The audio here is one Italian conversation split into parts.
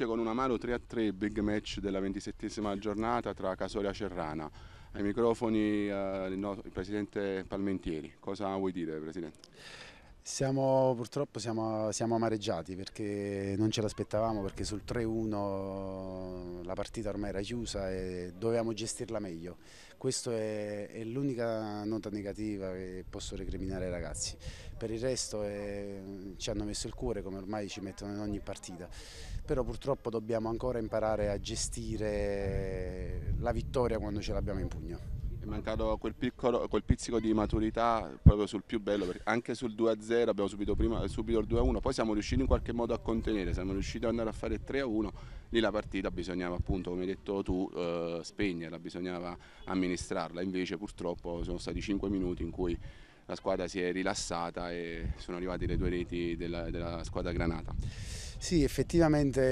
finisce con un amaro 3-3 big match della 27esima giornata tra Casoria e Cerrana. Ai microfoni eh, il, no, il presidente Palmentieri. Cosa vuoi dire, presidente? Siamo, purtroppo siamo, siamo, amareggiati perché non ce l'aspettavamo perché sul 3-1 la partita ormai era chiusa e dovevamo gestirla meglio. Questa è, è l'unica nota negativa che posso recriminare ai ragazzi. Per il resto è, eh, ci hanno messo il cuore come ormai ci mettono in ogni partita. Però purtroppo dobbiamo ancora imparare a gestire la vittoria quando ce l'abbiamo in pugno. È mancato quel, piccolo, quel pizzico di maturità proprio sul più bello, perché anche sul 2-0 abbiamo subito, prima, subito il 2-1, poi siamo riusciti in qualche modo a contenere, siamo riusciti ad andare a fare il 3-1, lì la partita bisognava appunto, come hai detto tu, eh, spegnerla, bisognava amministrarla, invece purtroppo sono stati 5 minuti in cui la squadra si è rilassata e sono arrivate le due reti della, della squadra granata. Sì, effettivamente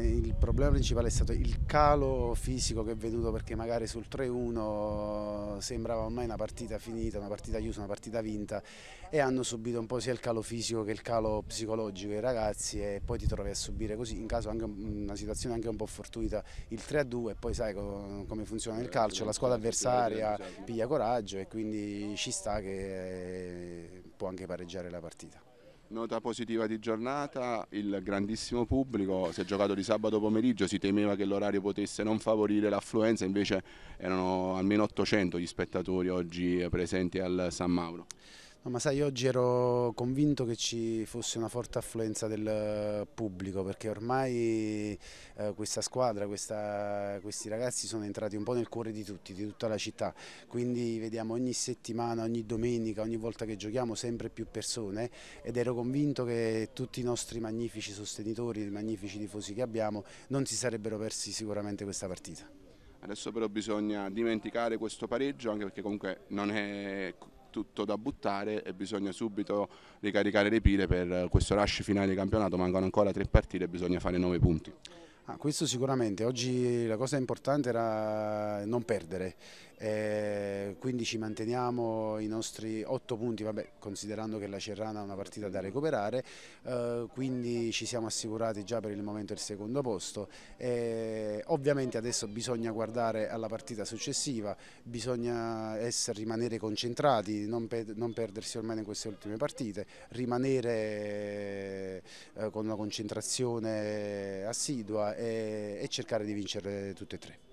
eh, il problema principale è stato il calo fisico che è venuto perché magari sul 3-1 sembrava ormai una partita finita, una partita chiusa, una partita vinta e hanno subito un po' sia il calo fisico che il calo psicologico i ragazzi e poi ti trovi a subire così, in caso anche una situazione anche un po' fortuita, il 3-2 e poi sai come funziona il eh, calcio, la certo, squadra avversaria esatto, esatto. piglia coraggio e quindi ci sta che eh, può anche pareggiare la partita. Nota positiva di giornata, il grandissimo pubblico, si è giocato di sabato pomeriggio, si temeva che l'orario potesse non favorire l'affluenza, invece erano almeno 800 gli spettatori oggi presenti al San Mauro. No, ma sai, oggi ero convinto che ci fosse una forte affluenza del eh, pubblico perché ormai eh, questa squadra, questa, questi ragazzi sono entrati un po' nel cuore di tutti, di tutta la città, quindi vediamo ogni settimana, ogni domenica, ogni volta che giochiamo sempre più persone ed ero convinto che tutti i nostri magnifici sostenitori, i magnifici tifosi che abbiamo non si sarebbero persi sicuramente questa partita. Adesso però bisogna dimenticare questo pareggio anche perché comunque non è tutto da buttare e bisogna subito ricaricare le pile per questo rush finale di campionato, mancano ancora tre partite e bisogna fare nove punti. Ah, questo sicuramente, oggi la cosa importante era non perdere eh, quindi ci manteniamo i nostri 8 punti, vabbè, considerando che la Cerrana ha una partita da recuperare, eh, quindi ci siamo assicurati già per il momento il secondo posto. Eh, ovviamente adesso bisogna guardare alla partita successiva, bisogna essere, rimanere concentrati, non, pe non, perdersi ormai in queste ultime partite, rimanere eh, con una concentrazione assidua e, e cercare di vincere tutte e tre.